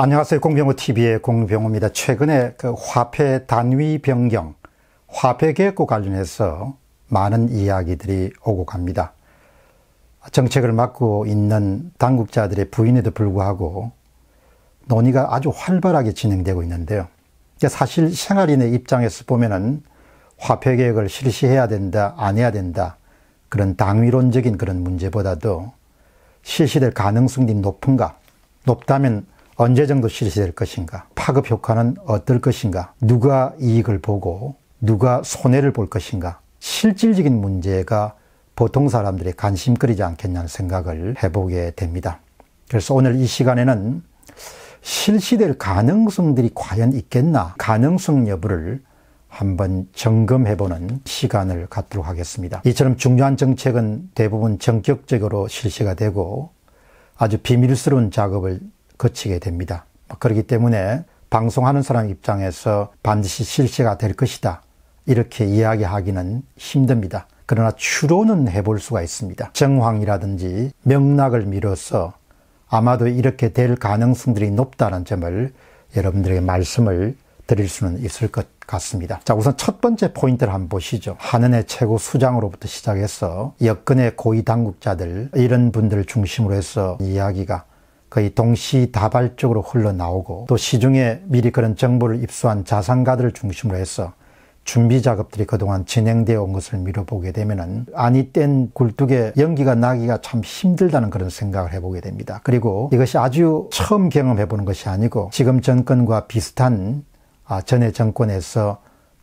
안녕하세요. 공병호TV의 공병호입니다. 최근에 그 화폐 단위 변경, 화폐 개혁과 그 관련해서 많은 이야기들이 오고 갑니다. 정책을 맡고 있는 당국자들의 부인에도 불구하고 논의가 아주 활발하게 진행되고 있는데요. 사실 생활인의 입장에서 보면은 화폐 개혁을 실시해야 된다, 안 해야 된다, 그런 당위론적인 그런 문제보다도 실시될 가능성이 높은가, 높다면 언제 정도 실시될 것인가? 파급 효과는 어떨 것인가? 누가 이익을 보고 누가 손해를 볼 것인가? 실질적인 문제가 보통 사람들의 관심거리지 않겠냐는 생각을 해보게 됩니다. 그래서 오늘 이 시간에는 실시될 가능성들이 과연 있겠나? 가능성 여부를 한번 점검해보는 시간을 갖도록 하겠습니다. 이처럼 중요한 정책은 대부분 전격적으로 실시가 되고 아주 비밀스러운 작업을 거치게 됩니다. 그렇기 때문에 방송하는 사람 입장에서 반드시 실시가 될 것이다. 이렇게 이야기하기는 힘듭니다. 그러나 추론은 해볼 수가 있습니다. 정황이라든지 명락을 미뤄서 아마도 이렇게 될 가능성들이 높다는 점을 여러분들에게 말씀을 드릴 수는 있을 것 같습니다. 자, 우선 첫 번째 포인트를 한번 보시죠. 한은의 최고 수장으로부터 시작해서 여건의 고위 당국자들, 이런 분들을 중심으로 해서 이야기가 거의 동시다발적으로 흘러나오고 또 시중에 미리 그런 정보를 입수한 자산가들을 중심으로 해서 준비 작업들이 그동안 진행되어 온 것을 미뤄보게 되면은 아니 뗀 굴뚝에 연기가 나기가 참 힘들다는 그런 생각을 해보게 됩니다. 그리고 이것이 아주 처음 경험해보는 것이 아니고 지금 정권과 비슷한 아, 전에 정권에서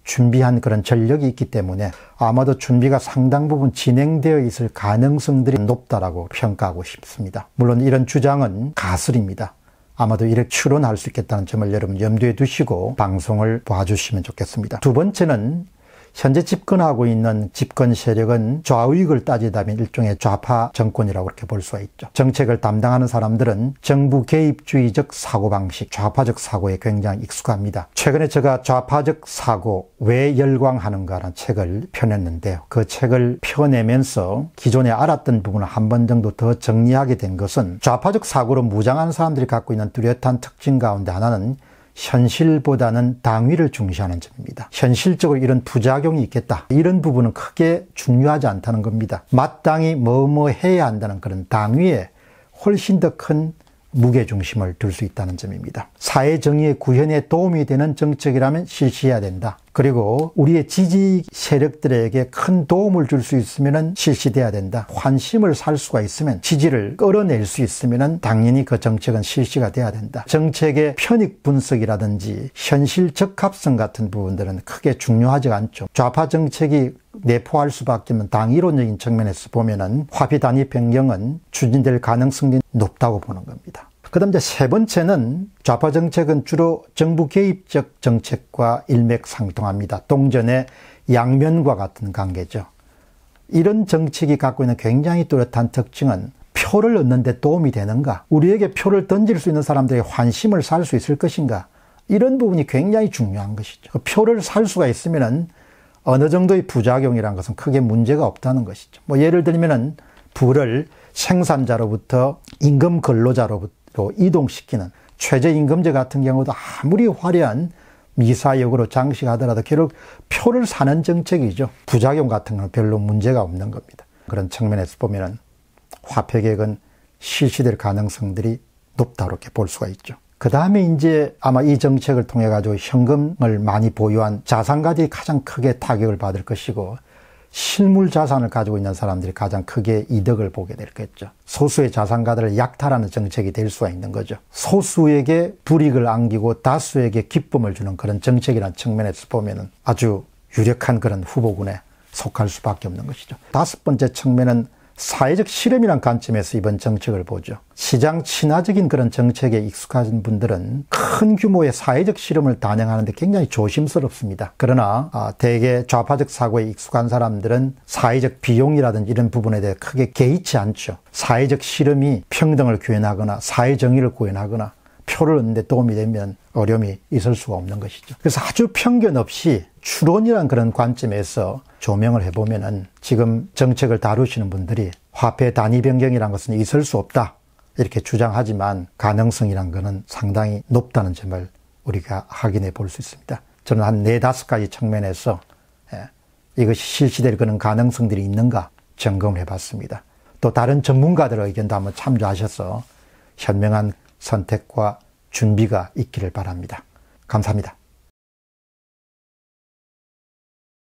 준비한 그런 전력이 있기 때문에 아마도 준비가 상당 부분 진행되어 있을 가능성들이 높다라고 평가하고 싶습니다. 물론 이런 주장은 가설입니다. 아마도 이렇게 추론할 수 있겠다는 점을 여러분 염두에 두시고 방송을 봐주시면 좋겠습니다. 두 번째는 현재 집권하고 있는 집권 세력은 좌우익을 따지다면 일종의 좌파 정권이라고 그렇게 볼 수가 있죠. 정책을 담당하는 사람들은 정부 개입주의적 사고방식, 좌파적 사고에 굉장히 익숙합니다. 최근에 제가 좌파적 사고, 왜 열광하는가라는 책을 펴냈는데요. 그 책을 펴내면서 기존에 알았던 부분을 한 번 정도 더 정리하게 된 것은 좌파적 사고로 무장한 사람들이 갖고 있는 뚜렷한 특징 가운데 하나는 현실보다는 당위를 중시하는 점입니다. 현실적으로 이런 부작용이 있겠다. 이런 부분은 크게 중요하지 않다는 겁니다. 마땅히 뭐뭐 해야 한다는 그런 당위에 훨씬 더 큰 무게중심을 둘 수 있다는 점입니다. 사회정의의 구현에 도움이 되는 정책이라면 실시해야 된다. 그리고 우리의 지지 세력들에게 큰 도움을 줄 수 있으면 실시돼야 된다. 환심을 살 수가 있으면 지지를 끌어낼 수 있으면 당연히 그 정책은 실시가 돼야 된다. 정책의 편익 분석이라든지 현실 적합성 같은 부분들은 크게 중요하지 않죠. 좌파 정책이 내포할 수밖에 없는 당 이론적인 측면에서 보면은 화비 단위 변경은 추진될 가능성이 높다고 보는 겁니다. 그 다음 이제 세 번째는 좌파 정책은 주로 정부 개입적 정책과 일맥상통합니다. 동전의 양면과 같은 관계죠. 이런 정책이 갖고 있는 굉장히 뚜렷한 특징은 표를 얻는 데 도움이 되는가? 우리에게 표를 던질 수 있는 사람들의 환심을 살 수 있을 것인가? 이런 부분이 굉장히 중요한 것이죠. 그 표를 살 수가 있으면 어느 정도의 부작용이라는 것은 크게 문제가 없다는 것이죠. 뭐 예를 들면은 부를 생산자로부터 임금 근로자로부터 또 이동시키는 최저임금제 같은 경우도 아무리 화려한 미사역으로 장식하더라도 결국 표를 사는 정책이죠. 부작용 같은 건 별로 문제가 없는 겁니다. 그런 측면에서 보면 화폐 계획은 실시될 가능성들이 높다 이렇게 볼 수가 있죠. 그 다음에 이제 아마 이 정책을 통해 가지고 현금을 많이 보유한 자산가들이 가장 크게 타격을 받을 것이고 실물 자산을 가지고 있는 사람들이 가장 크게 이득을 보게 될 거죠. 소수의 자산가들을 약탈하는 정책이 될 수가 있는 거죠. 소수에게 불익을 안기고 다수에게 기쁨을 주는 그런 정책이라는 측면에서 보면 아주 유력한 그런 후보군에 속할 수밖에 없는 것이죠. 다섯 번째 측면은 사회적 실험이란 관점에서 이번 정책을 보죠. 시장 친화적인 그런 정책에 익숙하신 분들은 큰 규모의 사회적 실험을 단행하는데 굉장히 조심스럽습니다. 그러나 아, 대개 좌파적 사고에 익숙한 사람들은 사회적 비용이라든지 이런 부분에 대해 크게 개의치 않죠. 사회적 실험이 평등을 구현하거나 사회 정의를 구현하거나 표를 얻는 데 도움이 되면 어려움이 있을 수가 없는 것이죠. 그래서 아주 편견 없이 추론이란 그런 관점에서 조명을 해보면은 지금 정책을 다루시는 분들이 화폐 단위 변경이란 것은 있을 수 없다. 이렇게 주장하지만 가능성이란 것은 상당히 높다는 점을 우리가 확인해 볼 수 있습니다. 저는 한 네 다섯 가지 측면에서 예, 이것이 실시될 그런 가능성들이 있는가 점검을 해 봤습니다. 또 다른 전문가들의 의견도 한번 참조하셔서 현명한 선택과 준비가 있기를 바랍니다. 감사합니다.